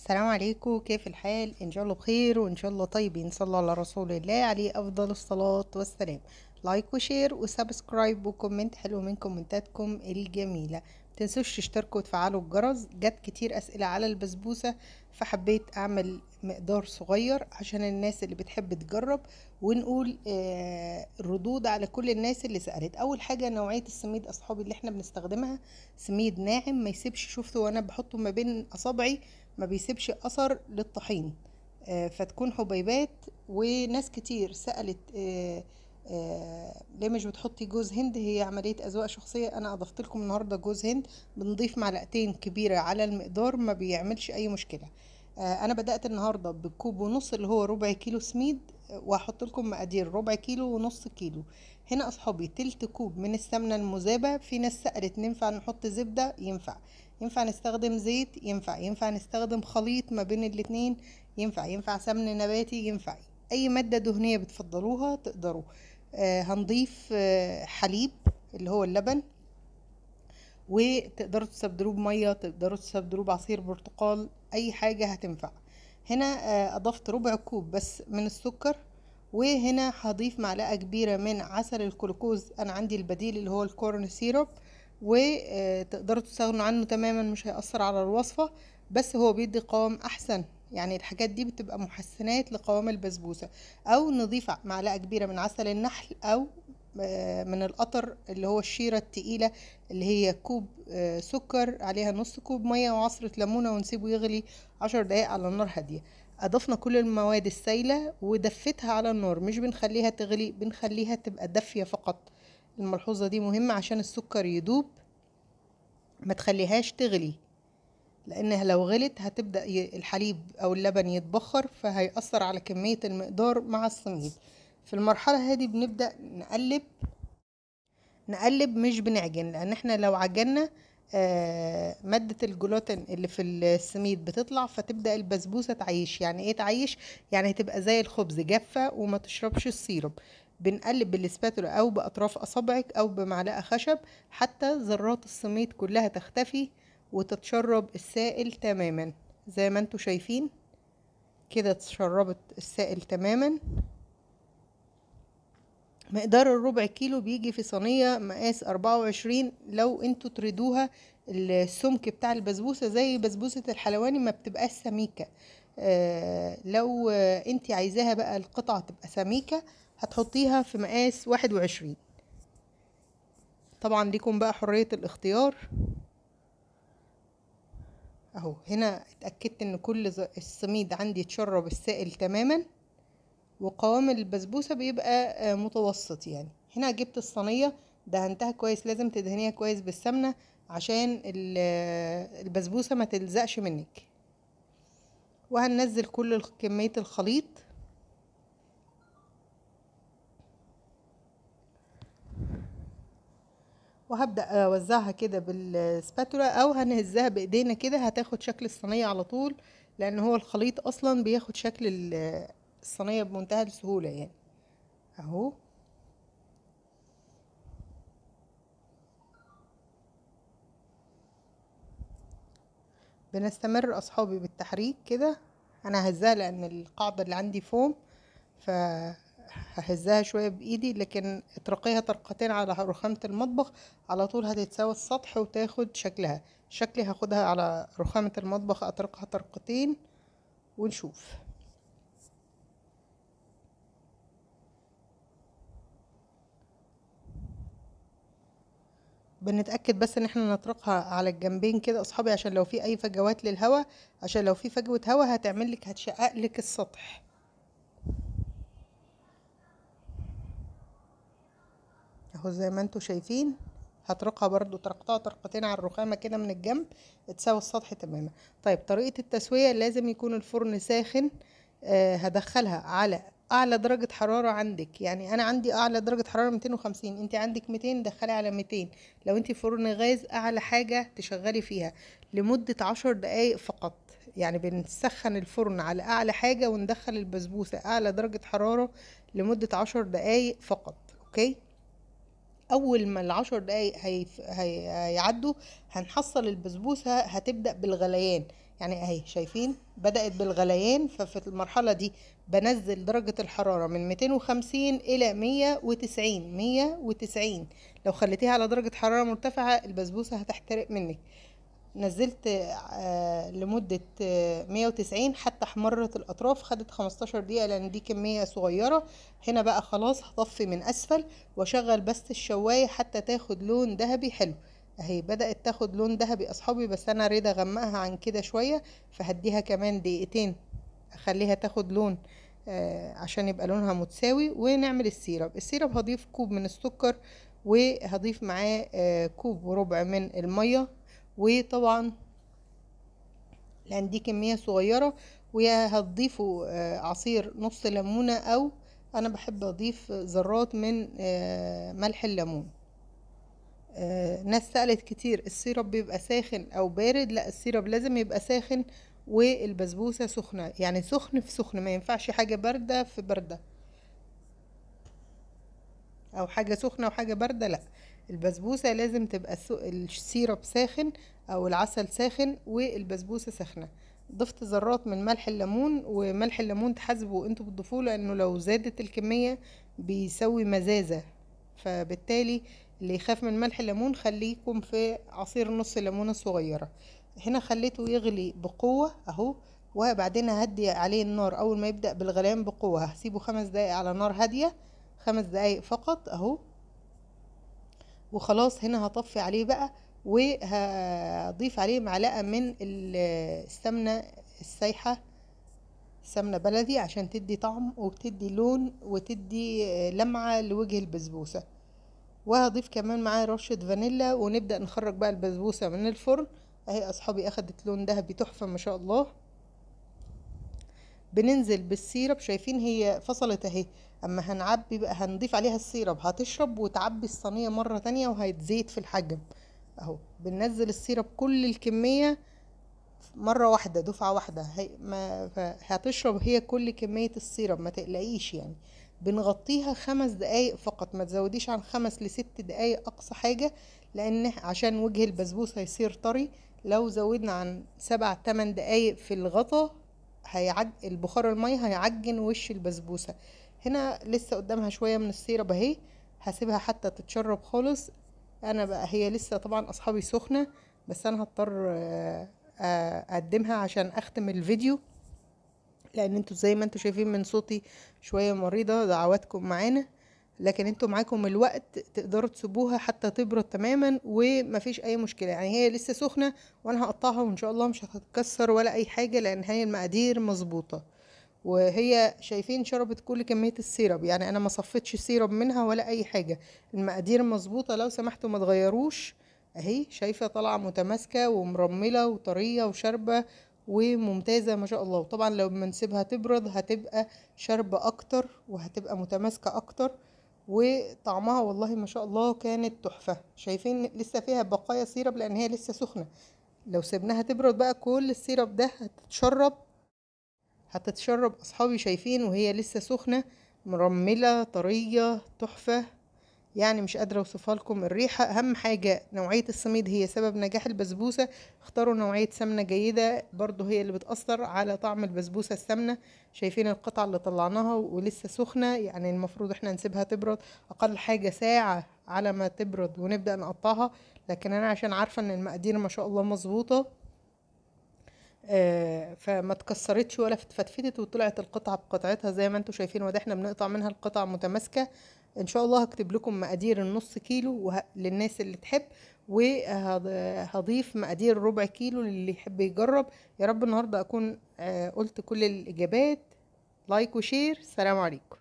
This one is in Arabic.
السلام عليكم كيف الحال ان شاء الله بخير وان شاء الله طيبين صلى على رسول الله عليه افضل الصلاه والسلام لايك وشير وسبسكرايب وكومنت حلو من كومنتاتكم الجميله متنسوش تشتركوا وتفعلوا الجرس جت كتير اسئله على البسبوسه فحبيت اعمل مقدار صغير عشان الناس اللي بتحب تجرب ونقول آه، ردود على كل الناس اللي سالت اول حاجه نوعيه السميد اصحابي اللي احنا بنستخدمها سميد ناعم ما يسيبش شفته وانا بحطه ما بين اصابعي ما بيسيبش اثر للطحين آه، فتكون حبيبات وناس كتير سالت آه، آه، ليه مش بتحطي جوز هند هي عمليه اذواق شخصيه انا اضفت لكم النهارده جوز هند بنضيف معلقتين كبيره على المقدار ما بيعملش اي مشكله انا بدات النهارده بكوب ونص اللي هو ربع كيلو سميد وهحط لكم مقادير ربع كيلو ونص كيلو هنا اصحابي تلت كوب من السمنه المذابه في ناس سالت ننفع نحط زبده ينفع ينفع نستخدم زيت ينفع ينفع نستخدم خليط ما بين الاتنين ينفع ينفع سمن نباتي ينفع اي مادة دهنية بتفضلوها تقدروا آه هنضيف آه حليب اللي هو اللبن وتقدروا تستبدلوه بمية تقدروا تستبدلوه بعصير برتقال اي حاجة هتنفع هنا آه اضفت ربع كوب بس من السكر وهنا هضيف معلقة كبيرة من عسل الكلوكوز انا عندي البديل اللي هو الكورن سيروب وتقدروا تستغنوا عنه تماما مش هيأثر على الوصفة بس هو بيدي قوام أحسن يعني الحاجات دي بتبقى محسنات لقوام البسبوسة أو نضيف معلقة كبيرة من عسل النحل أو آه، من القطر اللي هو الشيرة التقيلة اللي هي كوب آه، سكر عليها نص كوب مية وعصرة ليمونة ونسيبه يغلي عشر دقايق على النار هادية أضفنا كل المواد السايلة ودفتها على النار مش بنخليها تغلي بنخليها تبقى دافية فقط الملحوظة دي مهمة عشان السكر يدوب ما تخليهاش تغلي لأنها لو غلت هتبدأ الحليب أو اللبن يتبخر فهيأثر على كمية المقدار مع السميد في المرحلة هذه بنبدأ نقلب نقلب مش بنعجن لأن احنا لو عجنا آه مادة الجلوتين اللي في السميد بتطلع فتبدأ البسبوسة تعيش يعني ايه تعيش يعني هتبقى زي الخبز جافة وما تشربش السيرب بنقلب بالسباتولا أو بأطراف أصابعك أو بمعلقة خشب حتى ذرات السميد كلها تختفي وتتشرب السائل تماما زي ما انتوا شايفين كده اتشربت السائل تماما مقدار الربع كيلو بيجي في صينية مقاس أربعة وعشرين لو انتوا تريدوها السمك بتاع البسبوسة زي بسبوسة الحلواني ما بتبقاش سميكة آه لو انت عايزاها بقى القطعة تبقى سميكة هتحطيها في مقاس واحد وعشرين طبعا ليكم بقى حرية الاختيار اهو هنا اتأكدت ان كل السميد عندي اتشرب السائل تماما وقوام البسبوسة بيبقى آه، متوسط يعني هنا جبت الصينية دهنتها كويس لازم تدهنيها كويس بالسمنة عشان آه، البسبوسة ما تلزقش منك وهننزل كل كمية الخليط وهبدأ أوزعها كده بالسباتولا أو هنهزها بإيدينا كده هتاخد شكل الصينية على طول لأن هو الخليط أصلا بياخد شكل الصينية بمنتهى السهولة يعني أهو بنستمر أصحابي بالتحريك كده أنا هزها لأن القاعدة اللي عندي فوم ف ههزها شوية بإيدي لكن اطرقيها طرقتين على رخامة المطبخ على طول هتتساوي السطح وتاخد شكلها شكلي هاخدها على رخامة المطبخ اطرقها طرقتين ونشوف بنتاكد بس ان احنا نطرقها على الجنبين كده اصحابي عشان لو في اي فجوات للهواء عشان لو في فجوه هواء هتعمل لك هتشقق لك السطح اهو زي ما انتوا شايفين هطرقها برضو طرقتها طرقتين على الرخامه كده من الجنب تساوي السطح تماما طيب طريقه التسويه لازم يكون الفرن ساخن آه هدخلها على اعلى درجه حراره عندك يعني انا عندي اعلى درجه حراره 250 انت عندك 200 دخلي على 200 لو انت فرن غاز اعلى حاجه تشغلي فيها لمده 10 دقائق فقط يعني بنسخن الفرن على اعلى حاجه وندخل البسبوسه اعلى درجه حراره لمده 10 دقائق فقط اوكي اول ما العشر دقايق هيعدوا هنحصل البسبوسه هتبدا بالغليان يعني اهي شايفين بدات بالغليان ففي المرحله دي بنزل درجه الحراره من 250 الى 190 190 لو خليتيها على درجه حراره مرتفعه البسبوسه هتحترق منك نزلت آه، لمدة 190 آه، حتى احمرت الأطراف خدت 15 دقيقة لأن دي كمية صغيرة هنا بقى خلاص هطفي من أسفل وشغل بس الشواية حتى تاخد لون ذهبي حلو اهي بدأت تاخد لون ذهبي أصحابي بس أنا ريدة غمقها عن كده شوية فهديها كمان دقيقتين أخليها تاخد لون آه، عشان يبقى لونها متساوي ونعمل السيرب السيرب هضيف كوب من السكر وهضيف معاه كوب وربع من المية وطبعا لان دي كميه صغيره ويا هتضيفوا آه، عصير نص ليمونه او انا بحب اضيف ذرات من آه، ملح الليمون آه، ناس سألت كتير السيرب بيبقى ساخن او بارد لا السيرب لازم يبقى ساخن والبسبوسة سخنة يعني سخن في سخن ما ينفعش حاجة باردة في باردة او حاجة سخنة وحاجة باردة لا البسبوسة لازم تبقى السيرب ساخن أو العسل ساخن والبسبوسة ساخنة ضفت ذرات من ملح الليمون وملح الليمون تحاسبوا انتوا بتضيفوه لانه لو زادت الكمية بيسوي مزازة فبالتالي اللي يخاف من ملح الليمون خليكم في عصير نص الليمون الصغيرة هنا خليته يغلي بقوة اهو وبعدين هدي عليه النار اول ما يبدأ بالغليان بقوة هسيبه خمس دقايق على نار هادية خمس دقايق فقط اهو وخلاص هنا هطفي عليه بقى وهضيف عليه معلقة من السمنة السايحة سمنة بلدي عشان تدي طعم وتدي لون وتدي لمعة لوجه البسبوسة وهضيف كمان معاه رشة فانيلا ونبدأ نخرج بقى البسبوسة من الفرن اهي اصحابي اخدت لون ذهبي تحفة ما شاء الله بننزل بالسيرب شايفين هي فصلت اهي اما هنعبي بقى هنضيف عليها السيرب هتشرب وتعبي الصينيه مره تانية وهيتزيد في الحجم اهو بننزل السيرب كل الكميه مره واحده دفعه واحده هي ما هتشرب هي كل كميه السيرب ما تقلقيش يعني بنغطيها خمس دقايق فقط ما تزوديش عن خمس لست دقايق اقصى حاجه لان عشان وجه البسبوس هيصير طري لو زودنا عن سبع تمن دقايق في الغطا هيعج البخار المية هيعجن وش البسبوسة هنا لسه قدامها شوية من السيرب اهي هسيبها حتى تتشرب خالص انا بقى هي لسه طبعا اصحابي سخنة بس انا هضطر آه، آه، اقدمها عشان اختم الفيديو لان انتوا زي ما انتوا شايفين من صوتي شوية مريضة دعواتكم معانا لكن انتوا معاكم الوقت تقدروا تسيبوها حتى تبرد تماما ومفيش اي مشكله يعني هي لسه سخنه وانا هقطعها وان شاء الله مش هتتكسر ولا اي حاجه لان هي المقادير مظبوطه وهي شايفين شربت كل كميه السيرب يعني انا ما صفتش سيرب منها ولا اي حاجه المقادير مظبوطه لو سمحتوا ما تغيروش اهي شايفه طالعه متماسكه ومرمله وطريه وشاربه وممتازه ما شاء الله وطبعا لو ما نسيبها تبرد هتبقى شاربه اكتر وهتبقى متماسكه اكتر وطعمها والله ما شاء الله كانت تحفه شايفين لسه فيها بقايا سيرب لان هي لسه سخنه لو سيبناها تبرد بقى كل السيرب ده هتتشرب هتتشرب أصحابي شايفين وهي لسه سخنة مرملة طرية تحفة يعني مش قادرة اوصفها لكم الريحة اهم حاجة نوعية السميد هي سبب نجاح البسبوسة اختاروا نوعية سمنة جيدة برضو هي اللي بتأثر على طعم البسبوسة السمنة شايفين القطعة اللي طلعناها ولسه سخنة يعني المفروض احنا نسيبها تبرد اقل حاجة ساعة على ما تبرد ونبدأ نقطعها لكن انا عشان عارفة ان المقادير ما شاء الله مظبوطة آه، فما تكسرتش ولا فتفتت وطلعت القطعه بقطعتها زي ما انتم شايفين وده احنا بنقطع منها القطع متماسكه ان شاء الله هكتب لكم مقادير النص كيلو للناس اللي تحب وهضيف مقادير ربع كيلو للي يحب يجرب يا رب النهارده اكون آه، قلت كل الاجابات لايك وشير سلام عليكم